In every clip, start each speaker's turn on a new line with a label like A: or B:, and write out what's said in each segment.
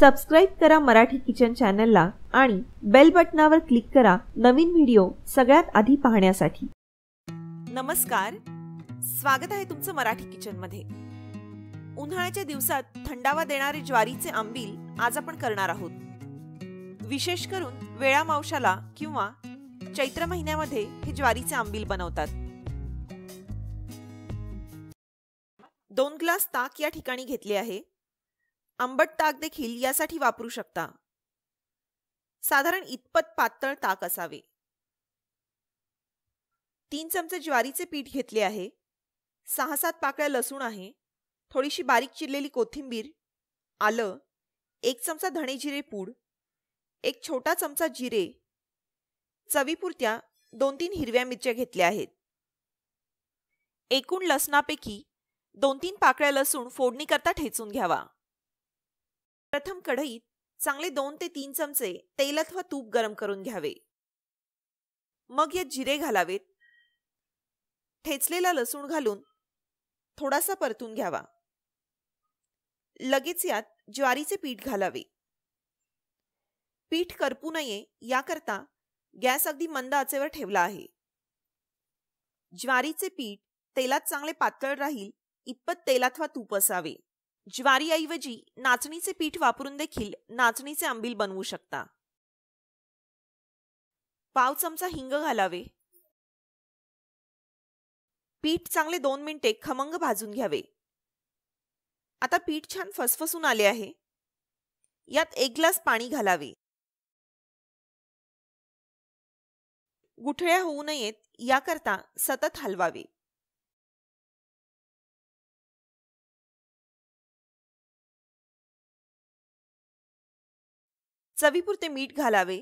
A: subscribe करा Marathi kitchen चॅनलला आणि बेल बटनावर क्लिक करा नवीन व्हिडिओ सगळ्यात आधी पाहण्यासाठी नमस्कार स्वागत आहे तुमचं मराठी किचन मध्ये उन्हाळ्याच्या दिवसात थंडावा देणारे ज्वारीचे आंबील आज आपण करणार आहोत विशेष करून वेळा मावशाला किंवा चैत्र महिन्यामध्ये हे ज्वारीचे आंबील बनवतात दोन ग्लास ताक या ठिकाणी घेतले आहे आंबट ताक देखील यासाठी वापरू शकता साधारण इतपत पातळ ताक असावे तीन चमचे ज्वारीचे पीठ घेतले आहे सहा सात पाकळ्या लसूण आहे थोडीशी बारीक चिरलेली कोथिंबीर आलं एक चमचा धणे जिरे पूड एक छोटा चमचा जिरे चवीपुरत्या दोन तीन हिरव्या मिरच्या घेतल्या आहेत एकूण लसणापैकी दोन तीन पाकळ्या लसूण फोडणीकरता ठेचून घ्यावा प्रथम कढईत चांगले दोन ते तीन चमचे तेल अथवा तूप गरम करून घ्यावे मग यात जिरे घालावेत ठेचलेला लसूण घालून थोडासा परतून घ्यावा लगेच यात ज्वारीचे पीठ घालावे पीठ करपू नये याकरता गॅस अगदी मंद आचेवर ठेवला आहे ज्वारीचे पीठ तेलात चांगले पातळ राहील इतपत तेल अथवा तूप असावे ज्वारीऐवजी नाचणीचे पीठ वापरून देखील नाचणीचे आंबील बनवू शकता पाव चमचा हिंग घालावे पीठ चांगले दोन मिनिटे खमंग भाजून घ्यावे आता पीठ छान फसफसून आले आहे यात एक ग्लास पाणी घालावे गुठळ्या होऊ नयेत याकरता सतत हलवावे चवीपुरते मीठ घालावे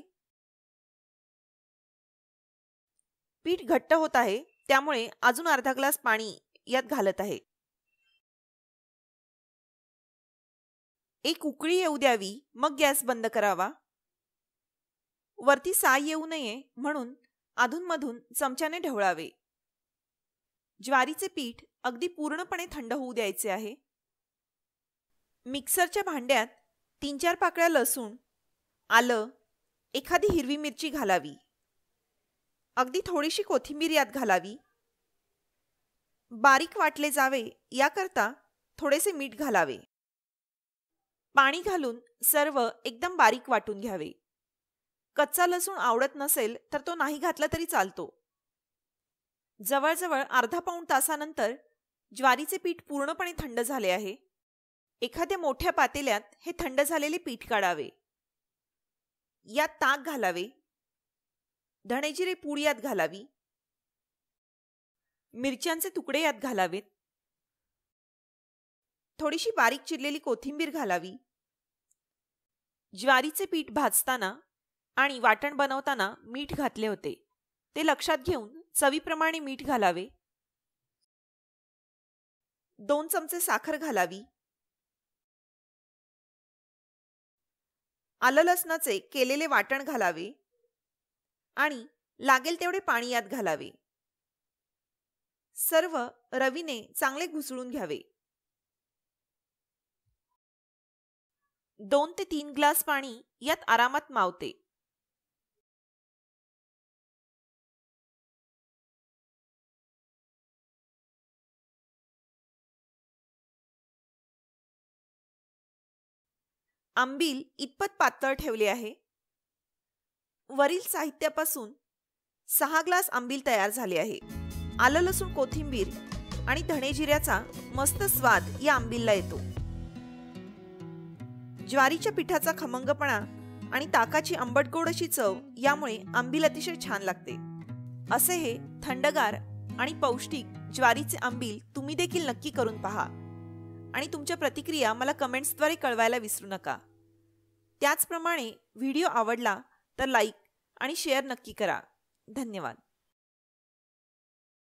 A: पीठ घट्ट होत आहे त्यामुळे अजून अर्धा ग्लास पाणी यात घालत आहे एक उकळी येऊ द्यावी मग गॅस बंद करावा वरती साय येऊ नये म्हणून अधूनमधून चमच्याने ढवळावे ज्वारीचे पीठ अगदी पूर्णपणे थंड होऊ द्यायचे आहे मिक्सरच्या भांड्यात तीन चार पाकळ्या लसूण आलं एखादी हिरवी मिरची घालावी अगदी थोडीशी कोथिंबीर यात घालावी बारीक वाटले जावे याकरता थोडेसे मीठ घालावे पाणी घालून सर्व एकदम बारीक वाटून घ्यावे कच्चा लसूण आवडत नसेल तर तो नाही घातला तरी चालतो जवळजवळ अर्धा पाऊण तासानंतर ज्वारीचे पीठ पूर्णपणे थंड झाले आहे एखाद्या मोठ्या पातेल्यात हे थंड झालेले पीठ काढावे यात ताक घालावे धणेजिरे पूड यात घालावी मिरच्यांचे तुकडे यात घालावेत थोडीशी बारीक चिरलेली कोथिंबीर घालावी ज्वारीचे पीठ भाजताना आणि वाटण बनवताना मीठ घातले होते ते लक्षात घेऊन चवीप्रमाणे मीठ घालावे दोन चमचे साखर घालावी आलं केलेले वाटण घालावे आणि लागेल तेवढे पाणी यात घालावे सर्व रवीने चांगले घुसळून घ्यावे दोन ते तीन ग्लास पाणी यात आरामात मावते आंबील इतपत पातळ ठेवले आहे वरील साहित्यापासून सहा ग्लास आंबील तयार झाले आहे आलं लसूण कोथिंबीर आणि धणे जिऱ्याचा मस्त स्वाद या आंबीलला येतो ज्वारीच्या पिठाचा खमंगपणा आणि ताकाची आंबटगोड अशी चव यामुळे आंबील अतिशय छान लागते असे हे थंडगार आणि पौष्टिक ज्वारीचे आंबील तुम्ही देखील नक्की करून पहा आणि तुमच्या प्रतिक्रिया मला कमेंट्सद्वारे कळवायला विसरू नका त्याचप्रमाणे व्हिडिओ आवडला तर लाईक आणि शेअर नक्की करा धन्यवाद